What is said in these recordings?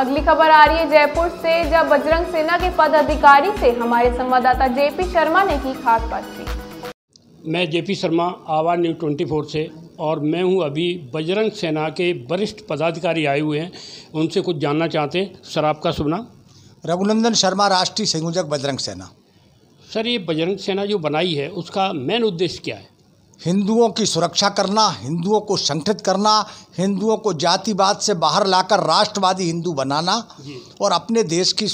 अगली खबर आ रही है जयपुर से जब बजरंग सेना के पद अधिकारी से हमारे संवाददाता जेपी शर्मा ने की खास बातचीत मैं जेपी शर्मा आवाज न्यूज फोर से और मैं हूं अभी बजरंग सेना के वरिष्ठ पदाधिकारी आए हुए हैं उनसे कुछ जानना चाहते हैं सर आपका सुना रघुनंदन शर्मा राष्ट्रीय संयोजक बजरंग सेना सर ये बजरंग सेना जो बनाई है उसका मेन उद्देश्य क्या है हिंदुओं की सुरक्षा करना हिंदुओं को संगठित करना हिंदुओं को जातिवाद से बाहर लाकर राष्ट्रवादी हिंदू बनाना और अपने देश की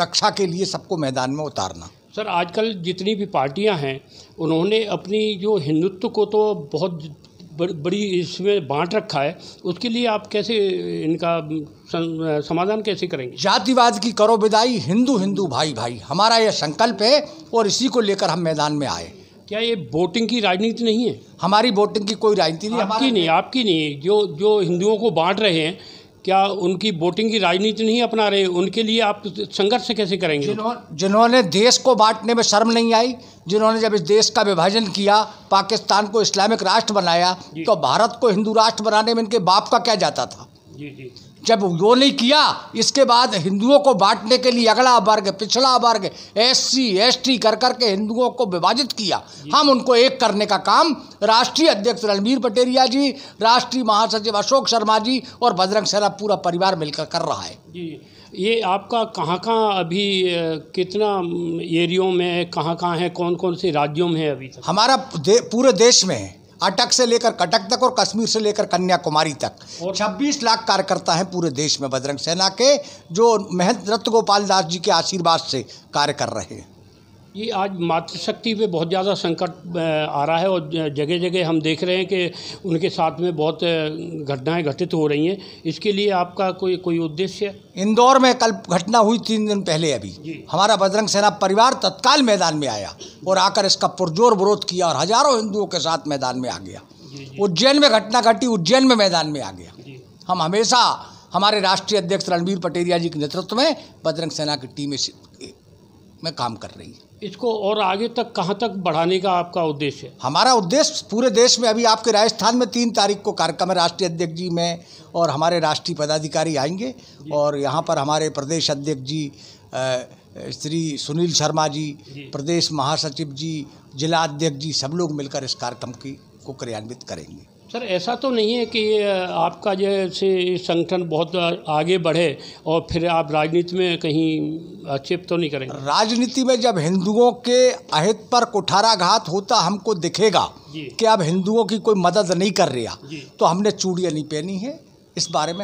रक्षा के लिए सबको मैदान में उतारना सर आजकल जितनी भी पार्टियां हैं उन्होंने अपनी जो हिंदुत्व को तो बहुत बड़ी इसमें बांट रखा है उसके लिए आप कैसे इनका समाधान कैसे करेंगे जातिवाद की करो विदाई हिंदू हिंदू भाई भाई हमारा यह संकल्प है और इसी को लेकर हम मैदान में आए क्या ये वोटिंग की राजनीति नहीं है हमारी वोटिंग की कोई राजनीति नहीं आपकी नहीं आपकी नहीं जो जो हिंदुओं को बांट रहे हैं क्या उनकी वोटिंग की राजनीति नहीं अपना रहे उनके लिए आप संघर्ष कैसे करेंगे जिन्होंने देश को बांटने में शर्म नहीं आई जिन्होंने जब इस देश का विभाजन किया पाकिस्तान को इस्लामिक राष्ट्र बनाया तो भारत को हिंदू राष्ट्र बनाने में इनके बाप का क्या जाता था जब वो नहीं किया इसके बाद हिंदुओं को बांटने के लिए अगला वर्ग पिछला वर्ग एससी एसटी कर कर के हिंदुओं को विभाजित किया हम उनको एक करने का काम राष्ट्रीय अध्यक्ष रणवीर पटेरिया जी राष्ट्रीय महासचिव अशोक शर्मा जी और बजरंग सेना पूरा परिवार मिलकर कर रहा है जी ये आपका कहाँ कहाँ अभी कितना एरियो में कहाँ कहाँ है कौन कौन से राज्यों में है अभी तक? हमारा दे, पूरे देश में है अटक से लेकर कटक तक और कश्मीर से लेकर कन्याकुमारी तक 26 लाख कार्यकर्ता हैं पूरे देश में बजरंग सेना के जो महंत रत्न गोपाल दास जी के आशीर्वाद से कार्य कर रहे हैं ये आज मातृशक्ति पे बहुत ज़्यादा संकट आ रहा है और जगह जगह हम देख रहे हैं कि उनके साथ में बहुत घटनाएं घटित हो रही हैं इसके लिए आपका कोई कोई उद्देश्य इंदौर में कल घटना हुई तीन दिन पहले अभी हमारा बजरंग सेना परिवार तत्काल मैदान में आया और आकर इसका पुरजोर विरोध किया और हजारों हिंदुओं के साथ मैदान में आ गया उज्जैन में घटना घटी उज्जैन में मैदान में आ गया हम हमेशा हमारे राष्ट्रीय अध्यक्ष रणबीर पटेरिया जी के नेतृत्व में बजरंग सेना की टीमें में काम कर रही है इसको और आगे तक कहाँ तक बढ़ाने का आपका उद्देश्य है हमारा उद्देश्य पूरे देश में अभी आपके राजस्थान में तीन तारीख को कार्यक्रम है राष्ट्रीय अध्यक्ष जी में और हमारे राष्ट्रीय पदाधिकारी आएंगे और यहाँ पर हमारे प्रदेश अध्यक्ष जी श्री सुनील शर्मा जी, जी। प्रदेश महासचिव जी जिला अध्यक्ष जी सब लोग मिलकर इस कार्यक्रम की को क्रियान्वित करेंगे सर ऐसा तो नहीं है कि आपका जैसे संगठन बहुत आगे बढ़े और फिर आप राजनीति में कहीं आक्षेप तो नहीं करेंगे राजनीति में जब हिंदुओं के अहित पर कुठाराघात होता हमको दिखेगा कि आप हिंदुओं की कोई मदद नहीं कर रहा तो हमने चूड़ियाँ नहीं पहनी है इस बारे में